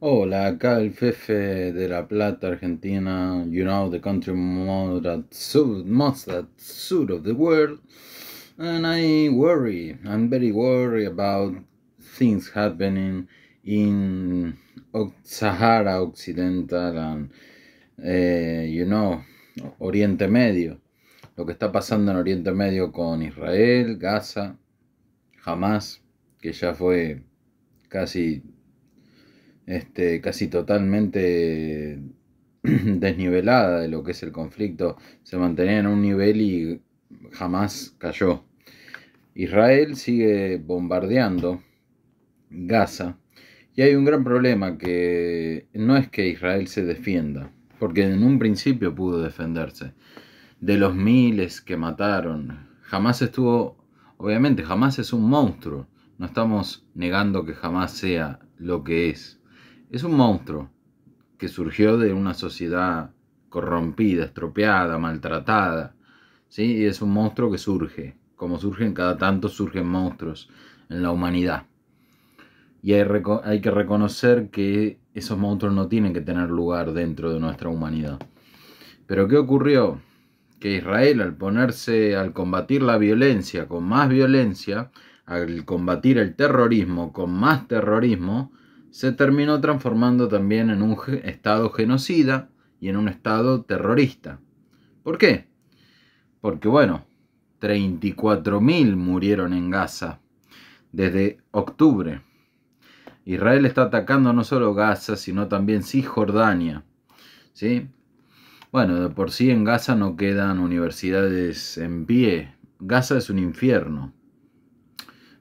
Hola, acá el jefe de La Plata, Argentina, you know, the country most south of the world. And I worry, I'm very worried about things happening in Sahara Occidental and, eh, you know, Oriente Medio. Lo que está pasando en Oriente Medio con Israel, Gaza, Hamas, que ya fue casi este, casi totalmente desnivelada de lo que es el conflicto, se mantenía en un nivel y jamás cayó. Israel sigue bombardeando Gaza y hay un gran problema que no es que Israel se defienda, porque en un principio pudo defenderse de los miles que mataron. Jamás estuvo, obviamente, jamás es un monstruo. No estamos negando que jamás sea lo que es es un monstruo que surgió de una sociedad corrompida, estropeada, maltratada. ¿sí? Y es un monstruo que surge. Como surgen cada tanto, surgen monstruos en la humanidad. Y hay, hay que reconocer que esos monstruos no tienen que tener lugar dentro de nuestra humanidad. Pero ¿qué ocurrió? Que Israel al ponerse, al combatir la violencia con más violencia, al combatir el terrorismo con más terrorismo, se terminó transformando también en un estado genocida y en un estado terrorista. ¿Por qué? Porque bueno, 34.000 murieron en Gaza desde octubre. Israel está atacando no solo Gaza, sino también Cisjordania. ¿sí? Bueno, de por sí en Gaza no quedan universidades en pie. Gaza es un infierno.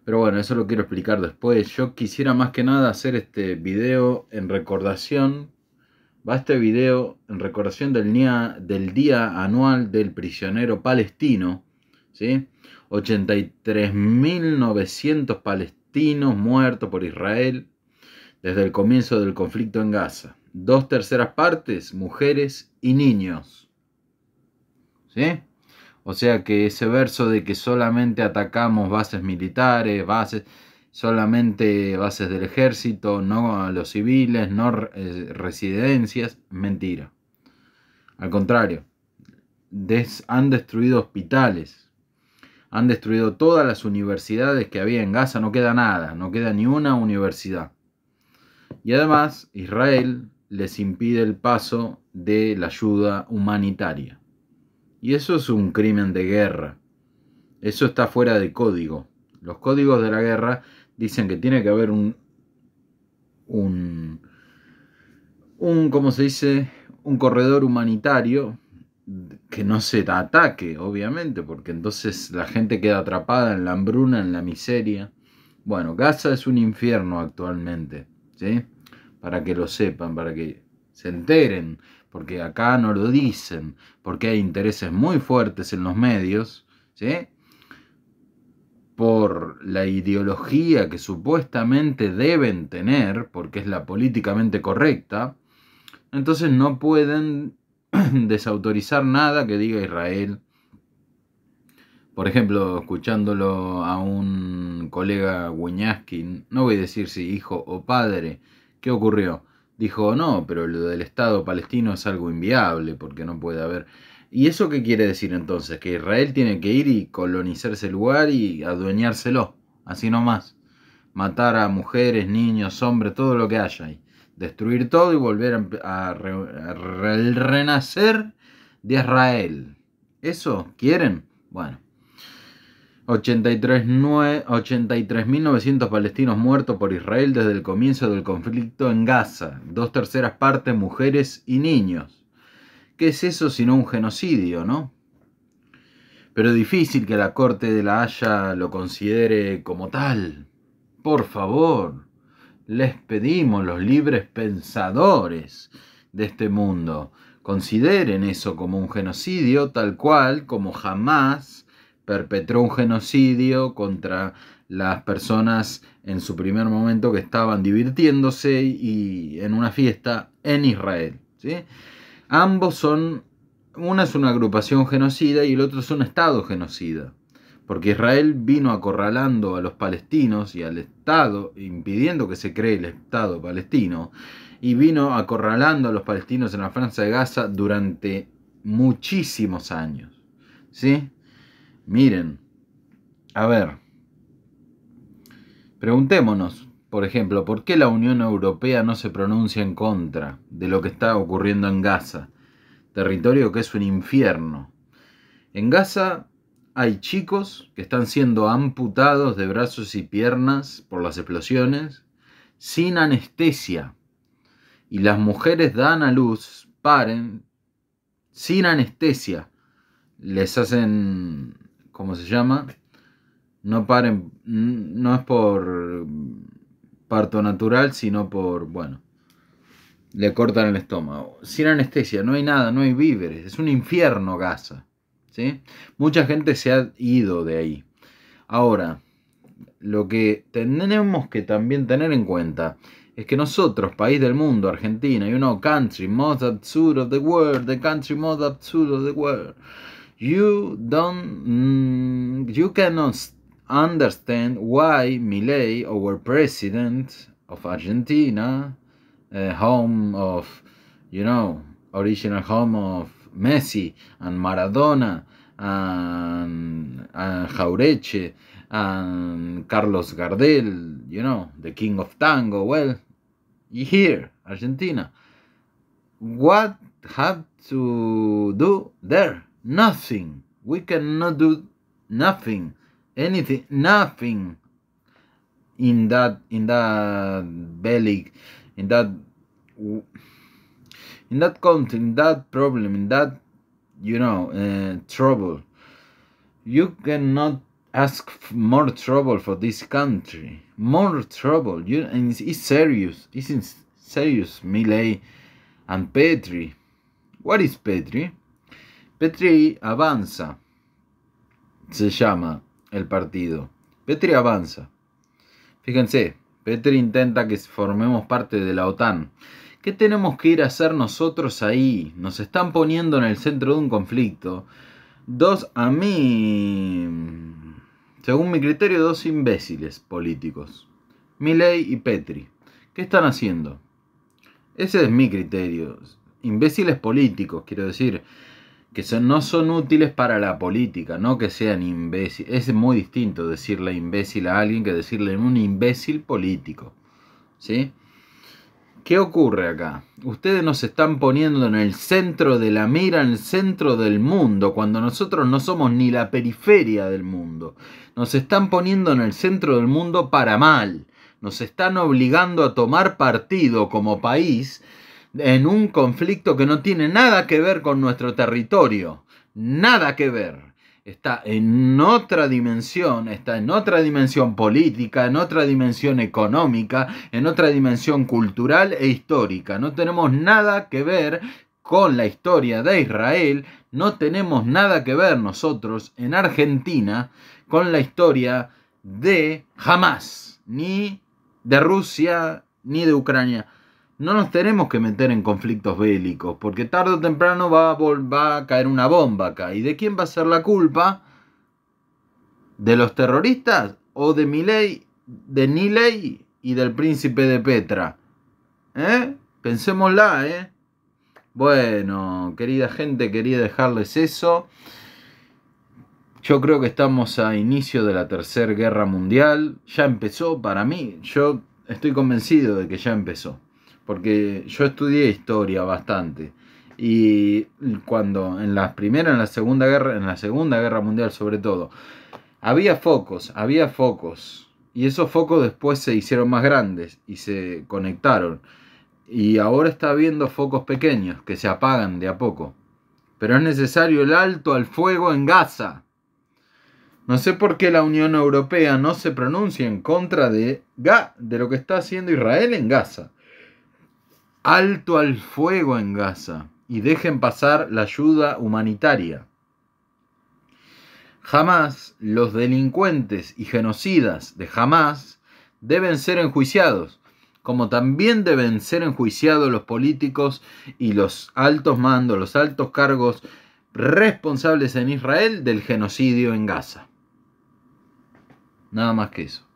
Pero bueno, eso lo quiero explicar después. Yo quisiera más que nada hacer este video en recordación. Va este video en recordación del día, del día anual del prisionero palestino. ¿sí? 83.900 palestinos muertos por Israel desde el comienzo del conflicto en Gaza. Dos terceras partes, mujeres y niños. ¿Sí? O sea que ese verso de que solamente atacamos bases militares, bases, solamente bases del ejército, no a los civiles, no eh, residencias, mentira. Al contrario, han destruido hospitales, han destruido todas las universidades que había en Gaza, no queda nada, no queda ni una universidad. Y además, Israel les impide el paso de la ayuda humanitaria. Y eso es un crimen de guerra. Eso está fuera de código. Los códigos de la guerra dicen que tiene que haber un, un, un ¿cómo se dice? Un corredor humanitario que no se ataque, obviamente, porque entonces la gente queda atrapada en la hambruna, en la miseria. Bueno, Gaza es un infierno actualmente, ¿sí? Para que lo sepan, para que se enteren, porque acá no lo dicen, porque hay intereses muy fuertes en los medios, ¿sí? por la ideología que supuestamente deben tener, porque es la políticamente correcta, entonces no pueden desautorizar nada que diga Israel. Por ejemplo, escuchándolo a un colega Wuñaskin, no voy a decir si hijo o padre, ¿qué ocurrió? dijo, no, pero lo del Estado palestino es algo inviable porque no puede haber... ¿Y eso qué quiere decir entonces? Que Israel tiene que ir y colonizarse el lugar y adueñárselo, así nomás. Matar a mujeres, niños, hombres, todo lo que haya ahí. Destruir todo y volver a, renacer de Israel. ¿Eso quieren? Bueno, 83.900 palestinos muertos por Israel desde el comienzo del conflicto en Gaza, dos terceras partes mujeres y niños. ¿Qué es eso sino un genocidio, no? Pero difícil que la Corte de la Haya lo considere como tal. Por favor, les pedimos los libres pensadores de este mundo, consideren eso como un genocidio tal cual como jamás perpetró un genocidio contra las personas en su primer momento que estaban divirtiéndose y en una fiesta en Israel. ¿sí? Ambos son, una es una agrupación genocida y el otro es un Estado genocida, porque Israel vino acorralando a los palestinos y al Estado, impidiendo que se cree el Estado palestino, y vino acorralando a los palestinos en la franja de Gaza durante muchísimos años. ¿Sí? Miren, a ver, preguntémonos, por ejemplo, ¿por qué la Unión Europea no se pronuncia en contra de lo que está ocurriendo en Gaza? Territorio que es un infierno. En Gaza hay chicos que están siendo amputados de brazos y piernas por las explosiones sin anestesia. Y las mujeres dan a luz, paren, sin anestesia. Les hacen como se llama, no paren, no es por parto natural, sino por, bueno, le cortan el estómago. Sin anestesia, no hay nada, no hay víveres, es un infierno Gaza. ¿sí? Mucha gente se ha ido de ahí. Ahora, lo que tenemos que también tener en cuenta es que nosotros, país del mundo, Argentina, y uno country most absurd of the world, the country most absurd of the world, You don't, mm, you cannot understand why Milei, our president of Argentina, uh, home of, you know, original home of Messi and Maradona and, and Jaureche and Carlos Gardel, you know, the king of tango. Well, here, Argentina. What have to do there? nothing. We cannot do nothing, anything, nothing in that in that belly, in that in that country, in that problem, in that you know uh, trouble. You cannot ask more trouble for this country. More trouble. You and it's, it's serious. It's serious, Milay and Petri. What is Petri? Petri avanza, se llama el partido. Petri avanza. Fíjense, Petri intenta que formemos parte de la OTAN. ¿Qué tenemos que ir a hacer nosotros ahí? Nos están poniendo en el centro de un conflicto. Dos, a mí, según mi criterio, dos imbéciles políticos. Milei y Petri. ¿Qué están haciendo? Ese es mi criterio. Imbéciles políticos, quiero decir que no son útiles para la política, no que sean imbéciles. Es muy distinto decirle imbécil a alguien que decirle un imbécil político. ¿Sí? ¿Qué ocurre acá? Ustedes nos están poniendo en el centro de la mira, en el centro del mundo, cuando nosotros no somos ni la periferia del mundo. Nos están poniendo en el centro del mundo para mal. Nos están obligando a tomar partido como país en un conflicto que no tiene nada que ver con nuestro territorio, nada que ver. Está en otra dimensión, está en otra dimensión política, en otra dimensión económica, en otra dimensión cultural e histórica. No tenemos nada que ver con la historia de Israel, no tenemos nada que ver nosotros en Argentina con la historia de jamás, ni de Rusia, ni de Ucrania no nos tenemos que meter en conflictos bélicos, porque tarde o temprano va a, a caer una bomba acá. ¿Y de quién va a ser la culpa? ¿De los terroristas o de Milei, de Nilei y del príncipe de Petra? ¿Eh? Pensémosla, ¿eh? Bueno, querida gente, quería dejarles eso. Yo creo que estamos a inicio de la Tercera Guerra Mundial. Ya empezó para mí. Yo estoy convencido de que ya empezó porque yo estudié historia bastante y cuando en la primera en la segunda guerra en la segunda guerra mundial sobre todo había focos había focos y esos focos después se hicieron más grandes y se conectaron y ahora está habiendo focos pequeños que se apagan de a poco pero es necesario el alto al fuego en Gaza no sé por qué la Unión Europea no se pronuncia en contra de, de lo que está haciendo Israel en Gaza alto al fuego en Gaza y dejen pasar la ayuda humanitaria. Jamás los delincuentes y genocidas de Jamás deben ser enjuiciados, como también deben ser enjuiciados los políticos y los altos mandos, los altos cargos responsables en Israel del genocidio en Gaza. Nada más que eso.